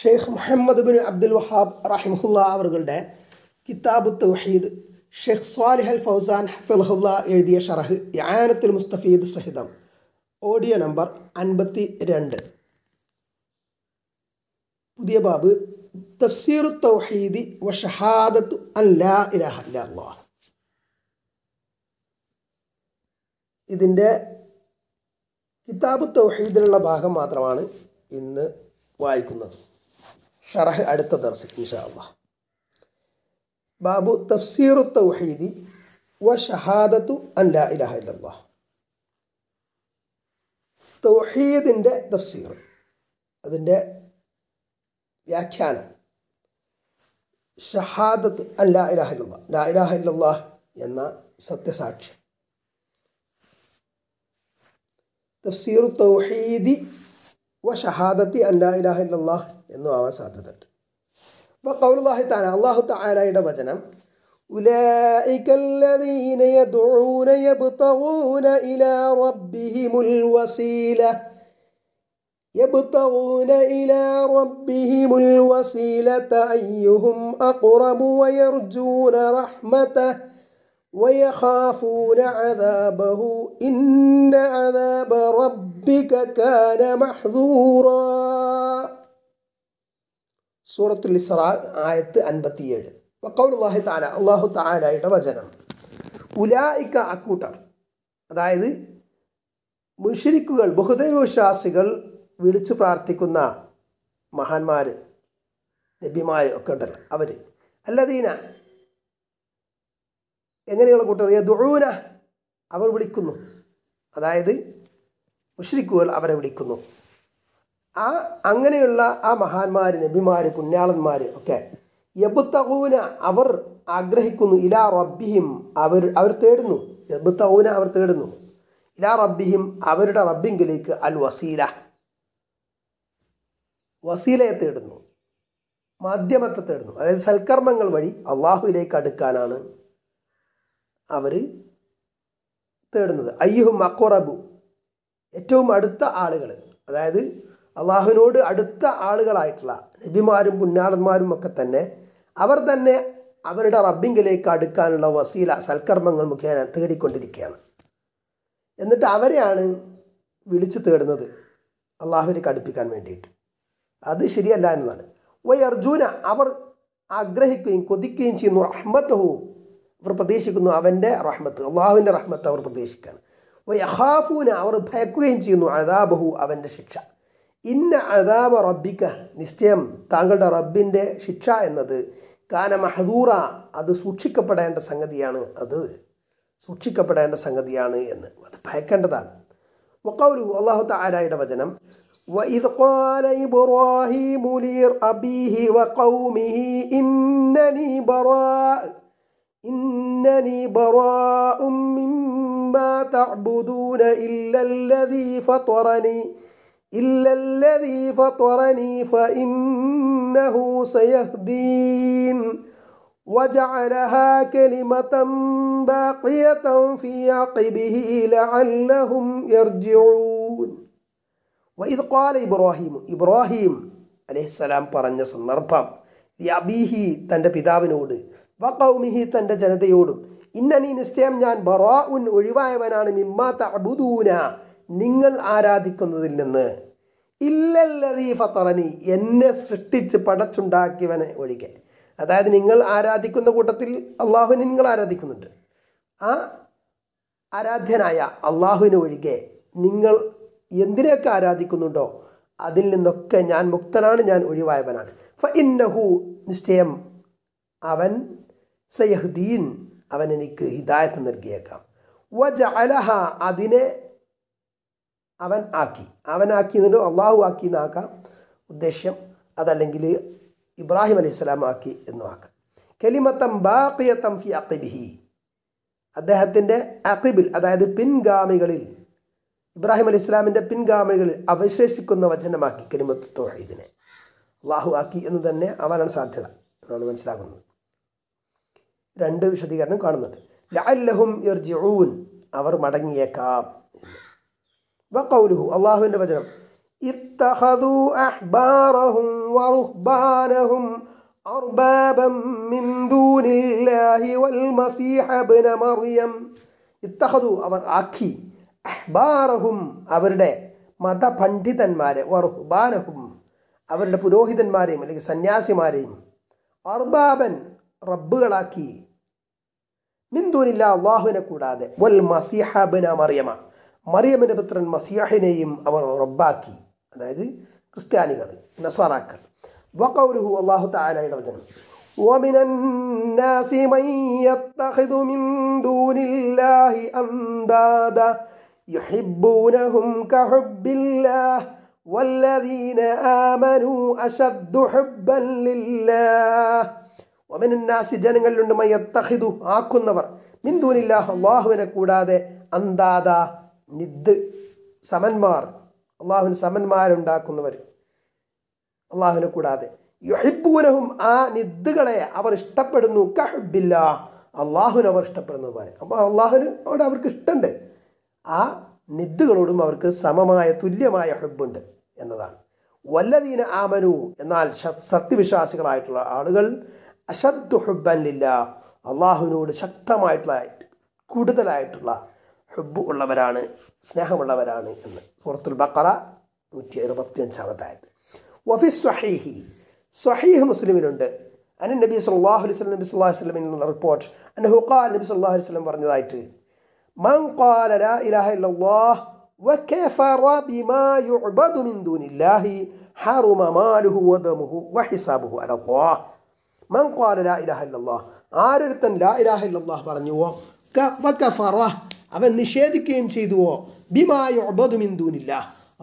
Sheikh Muhammad bin Abdul Wahhab റഹിമുല്ല അവറുകളുടെ കിതാബ് തൗഹീദ് ഷെയ്ഖ് സ്വാലിഹ് അൽ ഫൗസാൻ ഹഫിൽഹുല്ല എഴുതിയ ഷറഹ് യാനത്തുൽ മുസ്തഫീദ് സഹിതം ഓഡിയോ നമ്പർ അൻപത്തി രണ്ട് പുതിയ ബാബ് തഫ്സീർ തൗഹീദി വ ഷഹാദത്ത് അൻ ലാ ഇലാഹ ഇല്ലല്ലാഹ് ഇതിൻ്റെ കിതാബ് തൗഹീദിലുള്ള ഭാഗം മാത്രമാണ് ഇന്ന് വായിക്കുന്നത് ഷറഹ് അടുത്ത ദർസിൽ ഇൻഷാ അള്ളാഹ് ബാബു തഫ്സീറു തൗഹീദി വ ഷഹാദത്തു അല്ല ഇലാഹ ഇല്ലാഹ് തൗഹീദിൻ്റെ തഫ്സീർ അതിൻ്റെ വ്യാഖ്യാനം ഷഹാദത്ത് അല്ല ഇലാഹ ഇല്ലാഹ് ലാ ഇലാഹ ഇല്ലാഹ് എന്ന സത്യസാക്ഷ്യം തഫ്സീറു തൗഹീദി വ ഷഹാദത്തി അല്ല ഇലാഹ ഇല്ലാഹ് എന്നും ആവാൻ സാധ്യതയുണ്ട് അപ്പോൾ കൗലുല്ലാഹി താല അള്ളാഹു താലായുടെ വചനം أولئك الذين يدعون يبتغون إلى ربهم الوسيلة يبتغون إلى ربهم الوسيلة أيهم أقرب ويرجون رحمته ويخافون عذابه إن عذاب ربك كان محذوراً സൂറത്തുൽ ഇസ്ര ആയത്ത് അൻപത്തിയേഴ് വക്കൗലാഹി താല അള്ളാഹു താലായുടെ വചനം ഉലായിക്ക അക്കൂട്ടർ അതായത് മുഷിരിക്കുകൾ വിശ്വാസികൾ വിളിച്ചു പ്രാർത്ഥിക്കുന്ന മഹാന്മാർ നബിമാർ ഒക്കെ ഉണ്ടല്ലോ അവർ അല്ലദീന എങ്ങനെയുള്ള കൂട്ടർ ദുഴൂന അവർ വിളിക്കുന്നു അതായത് മുഷിരിക്കുകൾ അവരെ വിളിക്കുന്നു ആ അങ്ങനെയുള്ള ആ മഹാന്മാർ നബിമാർ പുണ്യാളന്മാർ ഒക്കെ എബുത്തഹൂന അവർ ആഗ്രഹിക്കുന്നു ഇലാ റബ്ബിഹിം അവർ അവർ തേടുന്നു എബുത്തഹൂന അവർ തേടുന്നു ഇലാ റബ്ബിഹിം അവരുടെ റബ്ബിങ്കിലേക്ക് അൽ വസീല വസീലയെ തേടുന്നു മാധ്യമത്തെ തേടുന്നു അതായത് സൽക്കർമ്മങ്ങൾ വഴി അള്ളാഹുവിലേക്ക് അടുക്കാനാണ് അവർ തേടുന്നത് അയ്യഹും അക്കുറബു ഏറ്റവും അടുത്ത ആളുകൾ അതായത് അള്ളാഹുവിനോട് അടുത്ത ആളുകളായിട്ടുള്ള നബിമാരും പുന്നാടന്മാരും ഒക്കെ തന്നെ അവർ തന്നെ അവരുടെ റബ്ബിങ്കിലേക്ക് അടുക്കാനുള്ള വസീല സൽക്കർമ്മങ്ങൾ മുഖേന തേടിക്കൊണ്ടിരിക്കുകയാണ് എന്നിട്ട് അവരെയാണ് വിളിച്ചു തേടുന്നത് അള്ളാഹുവിലേക്ക് അടുപ്പിക്കാൻ വേണ്ടിയിട്ട് അത് ശരിയല്ല എന്നതാണ് വൈ അർജുന അവർ ആഗ്രഹിക്കുകയും കൊതിക്കുകയും ചെയ്യുന്നു റഹ്മത്തഹു അവർ പ്രതീക്ഷിക്കുന്നു അവൻ്റെ റഹ്മത്ത് അള്ളാഹുവിൻ്റെ റഹ്മത്ത് അവർ പ്രതീക്ഷിക്കുകയാണ് വൈ അഹാഫൂന അവർ ഭയക്കുകയും ചെയ്യുന്നു അതാബഹു അവൻ്റെ ശിക്ഷ ഇന്ന അതാബ റബ്ബിക്ക നിശ്ചയം താങ്കളുടെ റബ്ബിൻ്റെ ശിക്ഷ എന്നത് കാന മഹദൂറ അത് സൂക്ഷിക്കപ്പെടേണ്ട സംഗതിയാണ് അത് സൂക്ഷിക്കപ്പെടേണ്ട സംഗതിയാണ് എന്ന് അത് ഭയക്കേണ്ടതാണ് വക്കൗരു അള്ളാഹു താരായുടെ വചനം وإذ قال إبراهيم لأبيه وقومه إلا الذي فطرني فإنه سيهدين وجعلها كلمة باقية في عقبه لعلهم يرجعون وإذ قال إبراهيم إبراهيم عليه السلام പറഞ്ഞ സന്ദർഭം അബീഹി തൻ്റെ പിതാവിനോട് വക്കൗമിഹി തൻ്റെ ജനതയോടും ഇന്നനി നിശ്ചയം ഞാൻ ബറാ ഉൻ ഒഴിവായവനാണ് മിമ്മാ തഅബുദൂന നിങ്ങൾ ആരാധിക്കുന്നതിൽ നിന്ന് ഇല്ലല്ലതീ ഫത്തറനി എന്നെ സൃഷ്ടിച്ച് പടച്ചുണ്ടാക്കിയവനെ ഒഴികെ അതായത് നിങ്ങൾ ആരാധിക്കുന്ന കൂട്ടത്തിൽ അള്ളാഹുവിനെ നിങ്ങൾ ആരാധിക്കുന്നുണ്ട് ആ ആരാധ്യനായ അള്ളാഹുവിനെ ഒഴികെ നിങ്ങൾ എന്തിനെയൊക്കെ ആരാധിക്കുന്നുണ്ടോ അതിൽ നിന്നൊക്കെ ഞാൻ മുക്തനാണ് ഞാൻ ഒഴിവായവനാണ് ഫ ഇന്നഹു നിശ്ചയം അവൻ സയഹുദ്ദീൻ അവൻ എനിക്ക് ഹിദായത്ത് നൽകിയേക്കാം വ ജഅലഹ അതിനെ അവൻ ആക്കി അവനാക്കി എന്നിട്ട് അള്ളാഹു ആക്കി എന്നാക്കാം ഉദ്ദേശ്യം അതല്ലെങ്കിൽ ഇബ്രാഹിം അലൈഹി സ്വലാം ആക്കി എന്നും ആക്കാം കെലിമത്തം ബാക്കിയത്തം ഫി അക്കിബിഹി അദ്ദേഹത്തിൻ്റെ അക്കിബിൽ അതായത് പിൻഗാമികളിൽ ഇബ്രാഹിം അലൈഹി ഇസ്ലാമിൻ്റെ പിൻഗാമികളിൽ അവശേഷിക്കുന്ന വചനമാക്കി കെലിമത്ത് ഇതിനെ അള്ളാഹു ആക്കി എന്ന് തന്നെ അവനാണ് സാധ്യത എന്നാണ് മനസ്സിലാക്കുന്നത് രണ്ട് വിശദീകരണം കാണുന്നുണ്ട് ലഅല്ലഹും ഇർജിഊൻ അവർ മടങ്ങിയേക്കാം വ കൗലുഹു അള്ളാഹുവിൻ്റെ വചനം ഇത്തഹദു അഹ്ബാറഹും വറുഹ്ബാനഹും أربابا من دون الله والمسيح ابن مريم ഇത്തഹദു അവർ ആക്കി അഹ്ബാറഹും അവരുടെ മതപണ്ഡിതന്മാരെ വറുഹ്ബാനഹും അവരുടെ പുരോഹിതന്മാരെയും അല്ലെങ്കിൽ സന്യാസിമാരെയും അർബാബൻ റബ്ബുകളാക്കി മിന്ദൂനില്ല അള്ളാഹുവിനെ കൂടാതെ വൽ മസിഹബിന മറിയമ മറിയമ്മിൻ്റെ പുത്രൻ മസിയാഹിനെയും അവർ റബ്ബാക്കി അതായത് ക്രിസ്ത്യാനികൾ നസാറാക്കൾ വക്കൗരുഹു അള്ളാഹു താലയുടെ വചനം ومن الناس من يتخذ من دون الله أندادا يحبونهم كحب الله والذين آمنوا أشد حبا لله ومن الناس ജനങ്ങളിലുണ്ട് മയത്തഹിദു ആക്കുന്നവർ മിന്ദൂനില്ലാഹ് അള്ളാഹുവിനെ കൂടാതെ അന്താദ നിദ് സമന്മാർ അള്ളാഹുവിന് സമന്മാരുണ്ടാക്കുന്നവർ അള്ളാഹുവിനെ കൂടാതെ യുഹിബൂനഹും ആ നിദ്ദുകളെ അവർ ഇഷ്ടപ്പെടുന്നു കഹബില്ല അള്ളാഹുവിനെ അവർ ഇഷ്ടപ്പെടുന്നത് പോലെ അപ്പോൾ അവിടെ അവർക്ക് ഇഷ്ടമുണ്ട് ആ നിദ്ദുകളോടും അവർക്ക് സമമായ തുല്യമായ ഹെബുണ്ട് എന്നതാണ് വല്ലതീന ആമനു എന്നാൽ സത്യവിശ്വാസികളായിട്ടുള്ള ആളുകൾ അശദ് ഹുബ്ബൻ ലില്ല അള്ളാഹുവിനോട് ശക്തമായിട്ടുള്ള കൂടുതലായിട്ടുള്ള ഹുബ് ഉള്ളവരാണ് സ്നേഹമുള്ളവരാണ് എന്ന് സൂറത്തുൽ ബക്കറ നൂറ്റി അറുപത്തി അഞ്ചാമത്തായത് വഫി സ്വഹീഹി സ്വഹീഹ് മുസ്ലിമിനുണ്ട് അനൻ നബി സല്ലാഹു അലൈഹി സ്വലം നബി സല്ലാഹു വസ്ലമിൽ നിന്നുള്ള റിപ്പോർട്ട് അൻ ഹുഖാ നബി സല്ലാഹു അലൈഹി സ്വലം പറഞ്ഞതായിട്ട് മൻ ഖാല ലാ ഇലാഹ ഇല്ലല്ലാഹ് വകഫറ ബിമാ യുഅബദു മിൻ ദൂനില്ലാഹി ഹറുമ മാലുഹു വദമുഹു വഹിസാബുഹു അലല്ലാഹ് മൻ ഖാല ലാ ഇലാഹ ഇല്ലല്ലാഹ് ആരൊരുത്തൻ ലാ ഇലാഹ ഇല്ലല്ലാഹ് പറഞ്ഞുവോ വകഫറ അവൻ നിഷേധിക്കുകയും ചെയ്തുവോ ബിമായ ഒബതുമിന്ദൂനില്ല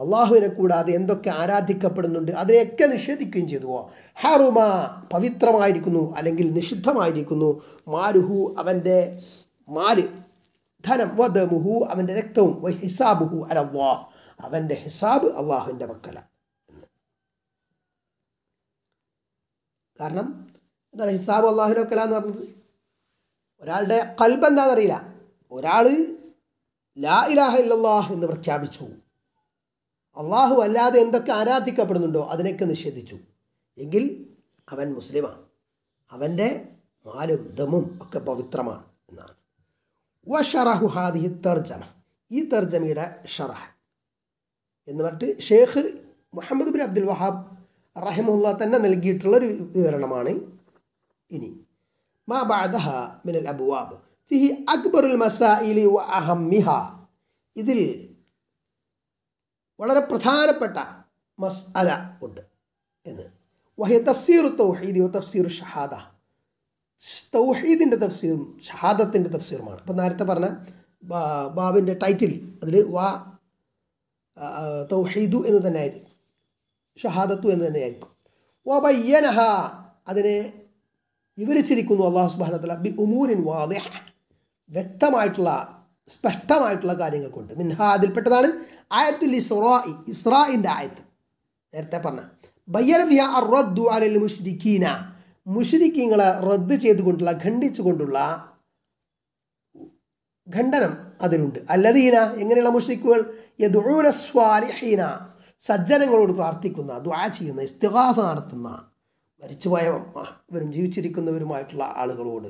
അള്ളാഹുവിനെ കൂടാതെ എന്തൊക്കെ ആരാധിക്കപ്പെടുന്നുണ്ട് അതിനെയൊക്കെ നിഷേധിക്കുകയും ചെയ്തുവോ ഹറുമ പവിത്രമായിരിക്കുന്നു അല്ലെങ്കിൽ നിഷിദ്ധമായിരിക്കുന്നു മാരുഹു അവൻ്റെ മാല് ധനം വദമുഹു അവൻ്റെ രക്തവും വൈ ഹിസാബുഹു അലവാ അവൻ്റെ ഹിസാബ് അള്ളാഹുവിൻ്റെ പക്കല കാരണം എന്താണ് ഹിസാബ് അള്ളാഹുവിൻ്റെ വക്കല എന്ന് പറഞ്ഞത് ഒരാളുടെ കൽബ് എന്താണെന്നറിയില്ല ഒരാൾ ലാ ഇലാഹ ഇല്ലല്ലാഹ് എന്ന് പ്രഖ്യാപിച്ചു അള്ളാഹു അല്ലാതെ എന്തൊക്കെ ആരാധിക്കപ്പെടുന്നുണ്ടോ അതിനൊക്കെ നിഷേധിച്ചു എങ്കിൽ അവൻ മുസ്ലിമാണ് അവൻ്റെ മാലും ദമും ഒക്കെ പവിത്രമാണ് എന്നാണ് വ ഷറഹു ഹാദിഹി തർജമ ഈ തർജമയുടെ ഷറഹ് എന്ന് പറഞ്ഞിട്ട് Sheikh Muhammad bin Abdul Wahhab റഹിമുല്ല തന്നെ നൽകിയിട്ടുള്ളൊരു വിവരണമാണ് ഇനി മാ ബാദഹ മിനൽ അബുവാബ് ഫിഹി അക്ബറുൽ മസായിലി വ അഹമ്മിഹ ഇതിൽ വളരെ പ്രധാനപ്പെട്ട മസ് അല ഉണ്ട് എന്ന് വഹിയ തഫ്സീർ വ തഫ്സീർ ഷഹാദ തൗഹീദിൻ്റെ തഫ്സീറും ഷഹാദത്തിൻ്റെ തഫ്സീറുമാണ് അപ്പോൾ നേരത്തെ പറഞ്ഞ ബാബിൻ്റെ ടൈറ്റിൽ അതിൽ വ തൗഹീദു എന്ന് തന്നെ ആയിരിക്കും ഷഹാദത്തു എന്ന് തന്നെയായിരിക്കും വാ ബയ്യനഹ അതിനെ വിവരിച്ചിരിക്കുന്നു അള്ളാഹു സുബാനത്തല ബി ഉമൂരിൻ വാദേഹ വ്യക്തമായിട്ടുള്ള സ്പഷ്ടമായിട്ടുള്ള കാര്യങ്ങൾ കൊണ്ട് മിൻഹ അതിൽപ്പെട്ടതാണ് ആയത്തുൽ ഇസ്റായി ഇസ്രായിൻ്റെ ആയത്ത് നേരത്തെ പറഞ്ഞ ബയ്യർവിയ റദ്ദു അലൽ മുഷ്രിഖീന മുഷരിക്കീങ്ങളെ റദ്ദ് ചെയ്തുകൊണ്ടുള്ള ഖണ്ഡിച്ചുകൊണ്ടുള്ള ഖണ്ഡനം അതിലുണ്ട് അല്ലതീന എങ്ങനെയുള്ള മുഷരിക്കുകൾ യദൂന സ്വാലിഹീന സജ്ജനങ്ങളോട് പ്രാർത്ഥിക്കുന്ന ദ്വാ ചെയ്യുന്ന ഇസ്തിഹാസ നടത്തുന്ന മരിച്ചുപോയ ഇവരും ജീവിച്ചിരിക്കുന്നവരുമായിട്ടുള്ള ആളുകളോട്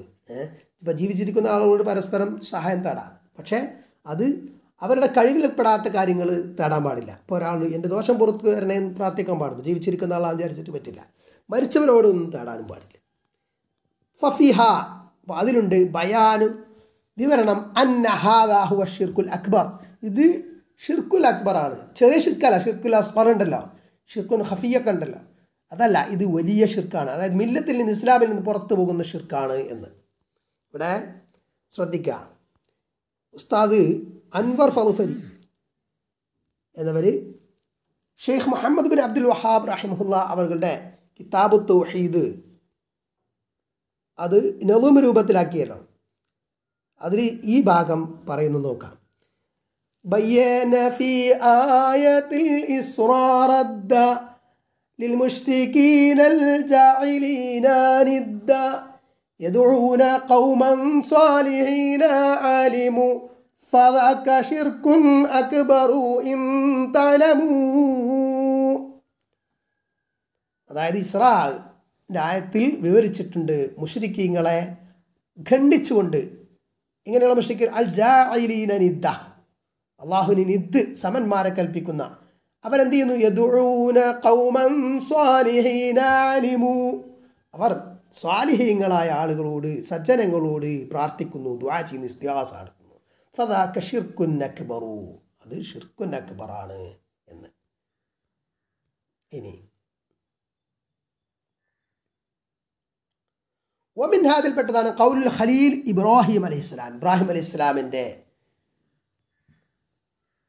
ഇപ്പം ജീവിച്ചിരിക്കുന്ന ആളുകളോട് പരസ്പരം സഹായം തേടാം പക്ഷേ അത് അവരുടെ കഴിവിൽപ്പെടാത്ത കാര്യങ്ങൾ തേടാൻ പാടില്ല ഇപ്പോൾ ഒരാൾ എൻ്റെ ദോഷം പുറത്ത് വരണേ പ്രാർത്ഥിക്കാൻ പാടുന്നു ജീവിച്ചിരിക്കുന്ന ആളാ വിചാരിച്ചിട്ട് പറ്റില്ല മരിച്ചവരോടൊന്നും തേടാനും പാടില്ല ഫഫിഹ അപ്പോൾ അതിലുണ്ട് ബയാനും വിവരണം അന്നഹാദാഹു ഷിർക്കുൽ അക്ബർ ഇത് ഷിർക്കുൽ അക്ബറാണ് ചെറിയ ഷിർക്കല്ല ഷിർക്കുൽ അസ്ബർ ഉണ്ടല്ലോ ഷിർക്കുൽ ഹഫിയൊക്കെ ഉണ്ടല്ലോ അതല്ല ഇത് വലിയ ഷിർക്കാണ് അതായത് മില്ലത്തിൽ നിന്ന് ഇസ്ലാമിൽ നിന്ന് പുറത്തു പോകുന്ന ഷിർക്കാണ് എന്ന് ഇവിടെ ശ്രദ്ധിക്കുക ഉസ്താദ് അൻവർ ഫറുഫലി എന്നവർ Sheikh Muhammad bin Abdul Wahhab റഹിമുല്ല അവരുടെ കിതാബ് തൗഹീദ് അത് നവൂമ രൂപത്തിലാക്കിയല്ലോ അതിൽ ഈ ഭാഗം പറയുന്നു നോക്കാം ബയ്യന ആയത്തിൽ ഇസ്രാറദ്ദ للمشركين الجاعلين ندا يدعون قوما صالحين عالم فذاك شرك أكبر إن تعلموا അതായത് ഇസ്രാ ആയത്തിൽ വിവരിച്ചിട്ടുണ്ട് മുഷരിക്കീങ്ങളെ ഖണ്ഡിച്ചുകൊണ്ട് ഇങ്ങനെയുള്ള മുഷരിക്കീൻ അൽ ജാ അലീന നിദ്ദ അള്ളാഹുനി നിദ് സമന്മാരെ കൽപ്പിക്കുന്ന അവരെന്ത് ചെയ്യുന്നു സ്വാലിഹീന അവർ സ്വാലിഹീങ്ങളായ ആളുകളോട് സജ്ജനങ്ങളോട് പ്രാർത്ഥിക്കുന്നു ദ്വാ ചെയ്യുന്നു ഇസ്തിഹാസ് നടത്തുന്നു ഫതാക്ക ഷിർക്കുൻ അക്ബറു അത് ഷിർക്കുൻ അക്ബറാണ് എന്ന് ഇനി ഒമിൻ ഹാദിൽപ്പെട്ടതാണ് കൗലുൽ ഖലീൽ ഇബ്രാഹിം അലൈഹി ഇസ്ലാം ഇബ്രാഹിം അലൈഹി ഇസ്ലാമിൻ്റെ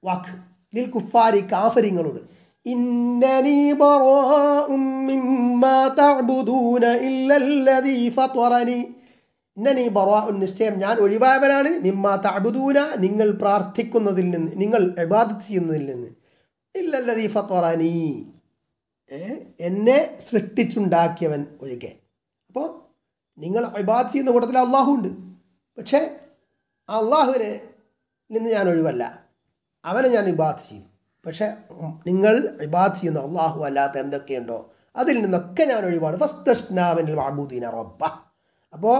വാക്ക് ലിൽ കുഫാരി കാഫരിങ്ങളോട് ഇന്നനി ഇന്നനി നിശ്ചയം ഞാൻ ഒഴിവായവനാണ് മിമ്മാ തഅബുദൂന നിങ്ങൾ പ്രാർത്ഥിക്കുന്നതിൽ നിന്ന് നിങ്ങൾ എബാദത്ത് ചെയ്യുന്നതിൽ നിന്ന് ഇല്ലല്ലതീ ഫത്വറാനി എന്നെ സൃഷ്ടിച്ചുണ്ടാക്കിയവൻ ഒഴികെ അപ്പോൾ നിങ്ങൾ ഇബാദ് ചെയ്യുന്ന കൂട്ടത്തിൽ അള്ളാഹു ഉണ്ട് പക്ഷേ അള്ളാഹുവിനെ നിന്ന് ഞാൻ ഒഴിവല്ല അവനെ ഞാൻ ഇബാത്ത് ചെയ്യും പക്ഷെ നിങ്ങൾ ഇബാത്ത് ചെയ്യുന്ന അള്ളാഹു അല്ലാത്ത എന്തൊക്കെയുണ്ടോ അതിൽ നിന്നൊക്കെ ഞാൻ ഒഴിവാണ് ഫസ്തഷ്നാമിനിൽ വാബൂദീന റബ്ബ അപ്പോൾ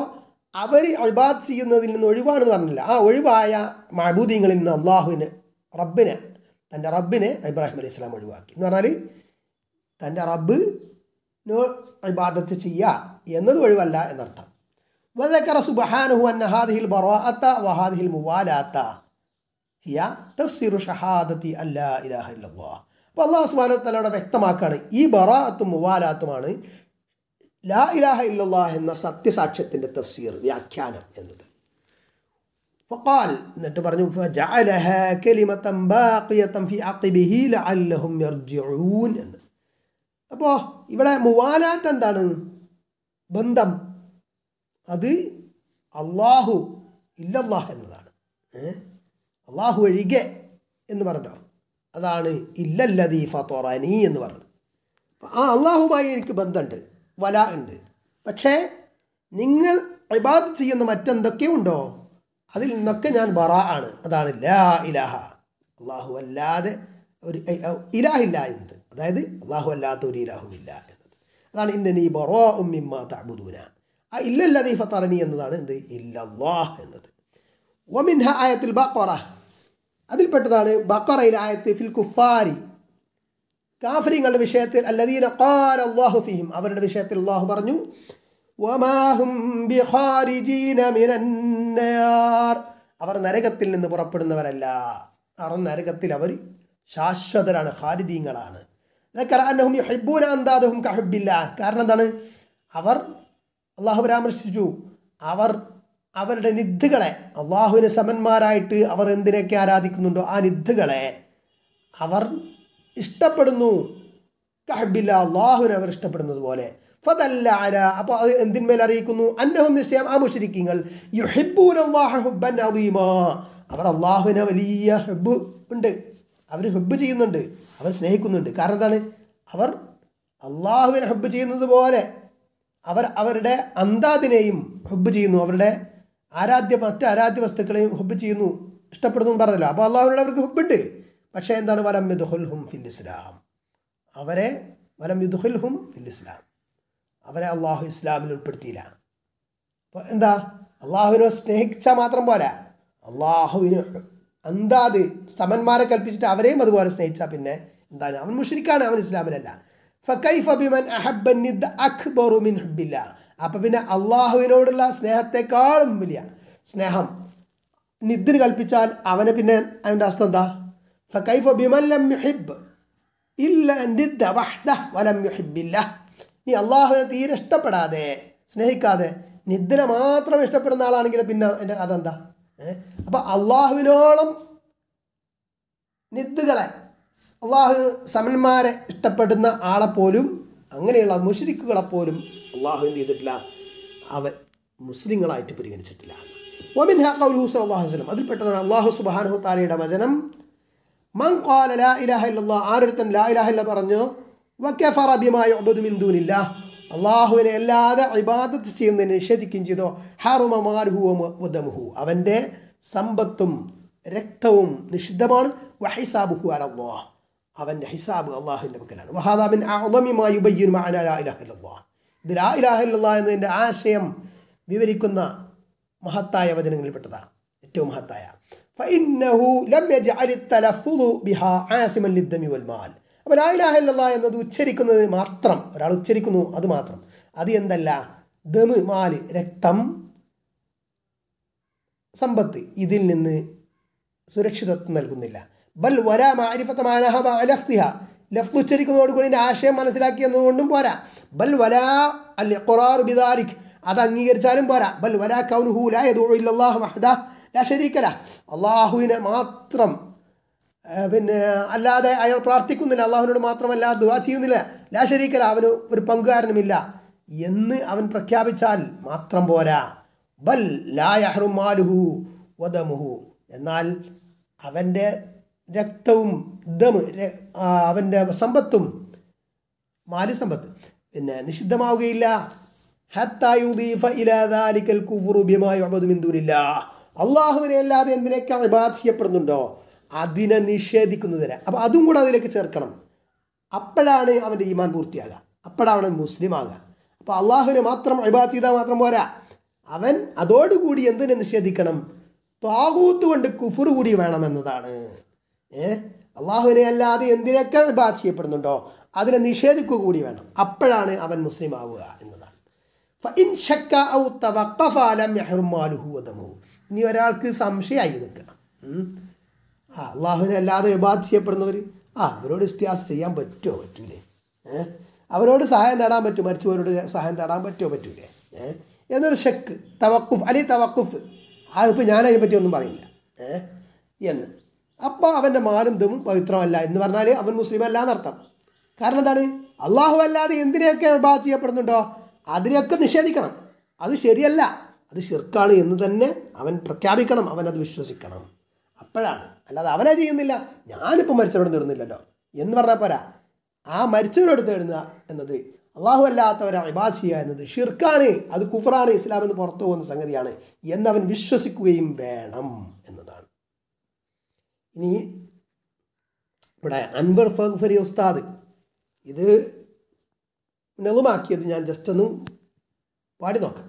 അവർ അഴിബാത്ത് ചെയ്യുന്നതിൽ നിന്ന് ഒഴിവാണെന്ന് പറഞ്ഞില്ല ആ ഒഴിവായ മഹബൂദീങ്ങളിൽ നിന്ന് അള്ളാഹുവിന് റബ്ബിനെ തൻ്റെ റബ്ബിനെ ഇബ്രാഹിം അലൈഹി ഇസ്ലാം ഒഴിവാക്കി എന്ന് പറഞ്ഞാൽ തൻ്റെ റബ്ബ് ഇബാദത്ത് ചെയ്യുക എന്നത് ഒഴിവല്ല എന്നർത്ഥം വദക്കറ സുബഹാനഹു അന്നഹാദിഹിൽ ബറാഅത്ത വഹാദിഹിൽ മുവാലാത്ത ഹിയ തഫ്സീറു ഷഹാദത്തി അല്ലാ ഇലാഹ ഇല്ലാ അപ്പോൾ അള്ളാഹു സുബാന തലയുടെ വ്യക്തമാക്കുകയാണ് ഈ ബറാത്തും മുവാലാത്തുമാണ് ലാ ഇലാഹ ഇല്ലാ എന്ന സത്യസാക്ഷ്യത്തിൻ്റെ തഫ്സീർ വ്യാഖ്യാനം എന്നത് فقال എന്നിട്ട് പറഞ്ഞു فجعلها كلمة باقية في عقبه لعلهم يرجعون എന്ന് അപ്പോൾ ഇവിടെ മുവാലാത്ത് എന്താണ് ബന്ധം അത് അള്ളാഹു ഇല്ലല്ലാഹ് എന്നതാണ് ഏഹ് അള്ളാഹു ഒഴികെ എന്ന് പറഞ്ഞോ അതാണ് ഇല്ലല്ലതീ ഫത്തോറാനി എന്ന് പറഞ്ഞത് ആ അള്ളാഹുമായി എനിക്ക് ബന്ധമുണ്ട് വല ഉണ്ട് പക്ഷേ നിങ്ങൾ ഇബാദ് ചെയ്യുന്ന മറ്റെന്തൊക്കെയോ ഉണ്ടോ അതിൽ നിന്നൊക്കെ ഞാൻ ബറ ആണ് അതാണ് ലാ ഇലാഹ അള്ളാഹു അല്ലാതെ ഒരു ഇലാഹില്ല എന്നത് അതായത് അള്ളാഹു അല്ലാത്ത ഒരു ഇലാഹുമില്ല എന്നത് അതാണ് നീ ബറോ ഉമ്മിമ്മ തബുദൂന ആ ഇല്ലല്ലതീ ഫത്തറണി എന്നതാണ് എന്ത് ഇല്ലല്ലാഹ് എന്നത് ഒമിൻഹ ആയത്തിൽ ബറ അതിൽപ്പെട്ടതാണ് ബക്കറയിൽ ആയത്ത് ഫിൽ കുഫാരി കാഫരിങ്ങളുടെ വിഷയത്തിൽ അല്ലദീന ഖാല ഫിഹിം അവരുടെ വിഷയത്തിൽ അള്ളാഹു പറഞ്ഞു അവർ നരകത്തിൽ നിന്ന് പുറപ്പെടുന്നവരല്ല അവർ നരകത്തിൽ അവർ ശാശ്വതരാണ് ഹാരിദീങ്ങളാണ് കാരണം ഹെബൂന കഹബില്ല കാരണം എന്താണ് അവർ അള്ളാഹു പരാമർശിച്ചു അവർ അവരുടെ നിദ്ധുകളെ അള്ളാഹുവിനെ സമന്മാരായിട്ട് അവർ എന്തിനൊക്കെ ആരാധിക്കുന്നുണ്ടോ ആ നിദ്ധുകളെ അവർ ഇഷ്ടപ്പെടുന്നു കഹബില്ല അള്ളാഹുവിനെ അവർ ഇഷ്ടപ്പെടുന്നത് പോലെ ആര അപ്പോൾ അത് എന്തിന്മേൽ അറിയിക്കുന്നു അന്നഹം നിശ്ചയം ആ മുഷരിക്കങ്ങൾ യുഹിബൂൻ അവർ അള്ളാഹുവിനെ വലിയ ഹെബ് ഉണ്ട് അവർ ഹെബ് ചെയ്യുന്നുണ്ട് അവർ സ്നേഹിക്കുന്നുണ്ട് കാരണം എന്താണ് അവർ അള്ളാഹുവിനെ ഹെബ് ചെയ്യുന്നത് പോലെ അവർ അവരുടെ അന്താദിനെയും ഹെബ് ചെയ്യുന്നു അവരുടെ ആരാധ്യ മറ്റ് ആരാധ്യ വസ്തുക്കളെയും ഹുബ് ചെയ്യുന്നു ഇഷ്ടപ്പെടുന്നു എന്ന് പറഞ്ഞില്ല അപ്പോൾ അള്ളാഹുവിനോട് അവർക്ക് ഹുബുണ്ട് പക്ഷേ എന്താണ് വലം യുദ്ഹുൽ ഹും ഫിൽ ഇസ്ലാം അവരെ വലം യുദ്ഹുൽ ഹും ഫിൽ ഇസ്ലാം അവരെ അള്ളാഹു ഇസ്ലാമിൽ ഉൾപ്പെടുത്തിയില്ല അപ്പോൾ എന്താ അള്ളാഹുവിനെ സ്നേഹിച്ചാൽ മാത്രം പോരാ അള്ളാഹുവിന് അത് സമന്മാരെ കൽപ്പിച്ചിട്ട് അവരെയും അതുപോലെ സ്നേഹിച്ചാൽ പിന്നെ എന്താണ് അവൻ മുഷരിക്കാണ് അവൻ ഇസ്ലാമിലല്ല ഫക്കൈഫ ബിമൻ നിദ് അക്ബറു മിൻ ഹബ്ബില്ല അപ്പം പിന്നെ അള്ളാഹുവിനോടുള്ള സ്നേഹത്തെക്കാളും വലിയ സ്നേഹം നിദ്ദിന് കൽപ്പിച്ചാൽ അവനെ പിന്നെ അതിൻ്റെ അവസ്ഥ എന്താ ഫക്കൈഫ ബിമൻ ലം ഇല്ല നിദ്ദ വഹ്ദ വലം യുഹിബില്ല നീ അള്ളാഹുവിനെ തീരെ ഇഷ്ടപ്പെടാതെ സ്നേഹിക്കാതെ നിദ്ദിനെ മാത്രം ഇഷ്ടപ്പെടുന്ന ആളാണെങ്കിൽ പിന്നെ എൻ്റെ അതെന്താ അപ്പോൾ അള്ളാഹുവിനോളം നിദ്ദുകളെ അള്ളാഹു സമന്മാരെ ഇഷ്ടപ്പെടുന്ന ആളെപ്പോലും അങ്ങനെയുള്ള മുഷരിക്കുകളെപ്പോലും അള്ളാഹു എന്ത് ചെയ്തിട്ടില്ല അവൻ മുസ്ലിങ്ങളായിട്ട് പരിഗണിച്ചിട്ടില്ല ഒമിൻ ഹാക്കൗൽ ഹുസൻ അള്ളാഹു വസ്ലം അതിൽപ്പെട്ടതാണ് അള്ളാഹു സുബാനു താലയുടെ വചനം മൻ കോല ലാ ഇലാഹ ഇല്ലാ ആരൊരുത്തൻ ലാ ഇലാഹ ഇല്ല പറഞ്ഞു വക്കഫർ അഭിമായ ഒബുദുമിന്ദൂനില്ല അള്ളാഹുവിനെ അല്ലാതെ ഇബാദത്ത് ചെയ്യുന്നതിനെ നിഷേധിക്കുകയും ചെയ്തോ ഹറുമാർഹുവോ അവൻ്റെ സമ്പത്തും രക്തവും നിഷിദ്ധമാണ് അവൻ്റെ ഹിസാബ് അള്ളാഹുവിൻ്റെ പക്കലാണ് ലാ എന്നതിൻ്റെ ആശയം വിവരിക്കുന്ന മഹത്തായ പെട്ടതാണ് ഏറ്റവും മഹത്തായ അപ്പോൾ ലാ എന്നത് ഉച്ചരിക്കുന്നത് മാത്രം ഒരാൾ ഉച്ചരിക്കുന്നു അത് മാത്രം അത് എന്തല്ല ദമ് മാല് രക്തം സമ്പത്ത് ഇതിൽ നിന്ന് സുരക്ഷിതത്വം നൽകുന്നില്ല ബൽ വരാ മാരിഫത്തമാനഹ ലഫ്തിഹ ലഫ്ത് ഉച്ചരിക്കുന്നതോടുകൂടി എൻ്റെ ആശയം മനസ്സിലാക്കി എന്നതുകൊണ്ടും പോരാ ബൽ വലാ അല്ലെ ഖുറാർ ബിദാരിഖ് അത് അംഗീകരിച്ചാലും പോരാ ബൽ വരാ കൗനുഹു ലാ യദുഇല്ലാഹു അള്ളാഹുവിനെ മാത്രം പിന്നെ അല്ലാതെ അയാൾ പ്രാർത്ഥിക്കുന്നില്ല അള്ളാഹുവിനോട് മാത്രമല്ല ദുവാ ചെയ്യുന്നില്ല ലാ അവന് ഒരു പങ്കുകാരനുമില്ല എന്ന് അവൻ പ്രഖ്യാപിച്ചാൽ മാത്രം പോരാ ബൽ ലാ യഹ്റുമാലുഹു വദമുഹു എന്നാൽ അവൻ്റെ രക്തവും ദമ് അവൻ്റെ സമ്പത്തും മാലി പിന്നെ നിഷിദ്ധമാവുകയില്ല അള്ളാഹുവിനെ അല്ലാതെ എന്തിനൊക്കെ ഇബാദ് ചെയ്യപ്പെടുന്നുണ്ടോ അതിനെ നിഷേധിക്കുന്നതിന് അപ്പോൾ അതും കൂടെ അതിലേക്ക് ചേർക്കണം അപ്പോഴാണ് അവൻ്റെ ഈമാൻ പൂർത്തിയാകുക അപ്പോഴാണ് മുസ്ലിം ആകുക അപ്പോൾ അള്ളാഹുവിനെ മാത്രം ഇബാദ് ചെയ്താൽ മാത്രം പോരാ അവൻ അതോടുകൂടി എന്തിനെ നിഷേധിക്കണം താകൂത്ത് കൊണ്ട് കുഫുർ കൂടി വേണമെന്നതാണ് ഏ അള്ളാഹുവിനെ അല്ലാതെ എന്തിനൊക്കെ ബാധ ചെയ്യപ്പെടുന്നുണ്ടോ അതിനെ നിഷേധിക്കുക കൂടി വേണം അപ്പോഴാണ് അവൻ മുസ്ലിം ആവുക എന്നതാണ് ഇനി ഒരാൾക്ക് സംശയമായി നിൽക്കുക ആ അള്ളാഹുവിനെ അല്ലാതെ വിവാദം ചെയ്യപ്പെടുന്നവർ ആ അവരോട് ഇസ്തിഹാസ് ചെയ്യാൻ പറ്റുമോ പറ്റൂലേ ഏ അവരോട് സഹായം തേടാൻ പറ്റും മരിച്ചവരോട് സഹായം തേടാൻ പറ്റുമോ പറ്റൂലേ ഏ എന്നൊരു ഷെക്ക് തവക്കുഫ് അല്ലെങ്കിൽ തവക്കുഫ് അതിപ്പോൾ പറ്റി ഒന്നും പറയില്ല എന്ന് അപ്പോൾ അവൻ്റെ മാനും ഇതും പവിത്രമല്ല എന്ന് പറഞ്ഞാൽ അവൻ മുസ്ലിം അല്ല എന്നർത്ഥം കാരണം എന്താണ് അള്ളാഹു അല്ലാതെ എന്തിനെയൊക്കെ ബാധ ചെയ്യപ്പെടുന്നുണ്ടോ അതിനെയൊക്കെ നിഷേധിക്കണം അത് ശരിയല്ല അത് ശിർക്കാണ് എന്ന് തന്നെ അവൻ പ്രഖ്യാപിക്കണം അവൻ അത് വിശ്വസിക്കണം അപ്പോഴാണ് അല്ലാതെ അവനെ ചെയ്യുന്നില്ല ഞാനിപ്പോൾ മരിച്ചവരോട് നേടുന്നില്ലല്ലോ എന്ന് പറഞ്ഞാൽ പോരാ ആ മരിച്ചവരോട് തേടുന്ന എന്നത് അള്ളാഹു അല്ലാത്തവരെ ഇബാദ് ചെയ്യുക എന്നത് ഷിർക്കാണ് അത് കുഫറാണ് ഇസ്ലാം എന്ന് പുറത്തു പോകുന്ന സംഗതിയാണ് എന്നവൻ വിശ്വസിക്കുകയും വേണം എന്നതാണ് ഇനി ഇവിടെ അൻവർ ഫഗ്ഫരി ഉസ്താദ് ഇത് നെളുമാക്കിയത് ഞാൻ ജസ്റ്റ് ഒന്ന് പാടി നോക്കാം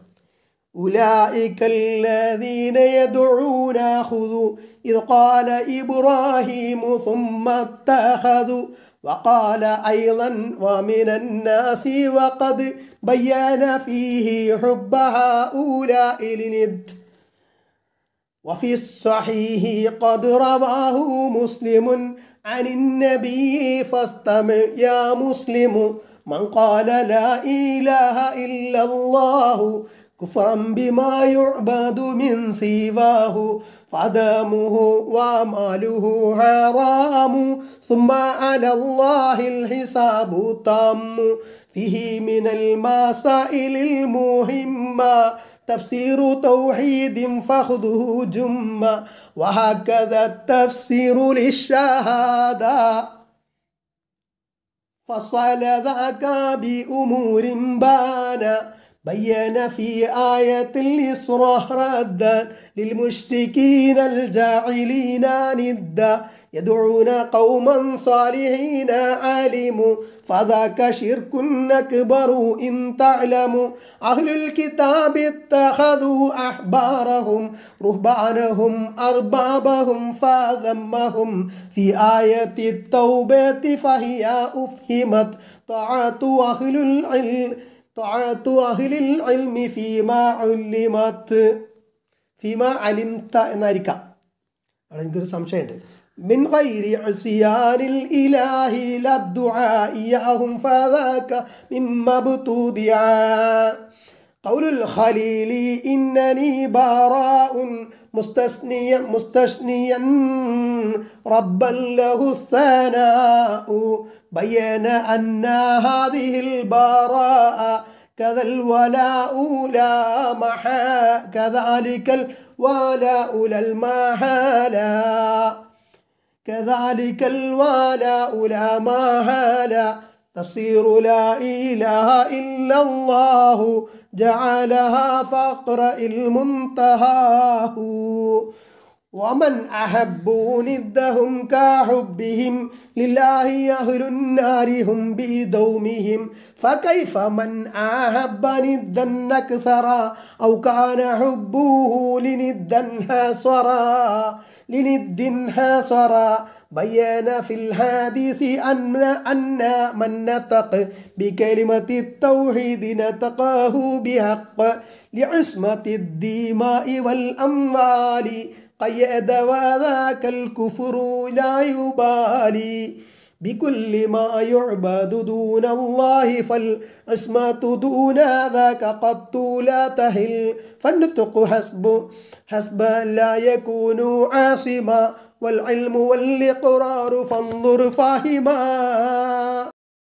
أولئك يدعون خذوا إذ قال إبراهيم ثم اتخذوا وقال أيضا ومن الناس وقد بيان فيه حب هؤلاء لند وفي الصحيح قد رواه مسلم عن النبي فاستمع يا مسلم من قال لا إله إلا الله كفرا بما يعبد من سواه فدمه وماله حرام ثم على الله الحساب تام فيه من المسائل المهمة تفسير توحيد فخذه جمة وهكذا التفسير للشهادة فصل ذاك بأمور بانا بين في آية الإسراء ردا للمشركين الجاعلين ندا يدعون قوما صالحين عالموا فذاك شرك أكبر إن تعلموا أهل الكتاب اتخذوا أحبارهم رهبانهم أربابهم فذمهم في آية التوبة فهي أفهمت طاعة أهل العلم ത്വാഴത്തു അഹിലിൽ അൽമി ഫീമ ഉല്ലിമത്ത് ഫീമ അലിംത എന്നായിരിക്കാം അവിടെ എനിക്കൊരു സംശയമുണ്ട് من غير عصيان الإله لا الدعاء إياهم فذاك مما ابتدعا قول الخليل إنني براء مستثنيا مستثنيا ربا له الثناء بين أن هذه البراء كذا الولاء لا محا كذلك الولاء لا المحالا كذلك الولاء لا محالا تصير لا إله إلا الله جعلها فقر المنتهاه ومن أحب ندهم كحبهم لله أهل النار هم بدومهم فكيف من أحب ندا أكثر أو كان حبه لندا حاصرا لند حاصرا بيان في الحديث أن أن من نطق بكلمة التوحيد نطقه بحق لعصمة الدماء والأموال قيد وذاك الكفر لا يبالي بكل ما يعبد دون الله فالعصمة دون ذاك قط لا تهل فالنطق حسب حسب لا يكون عاصما والعلم والإقرار فانظر فاهما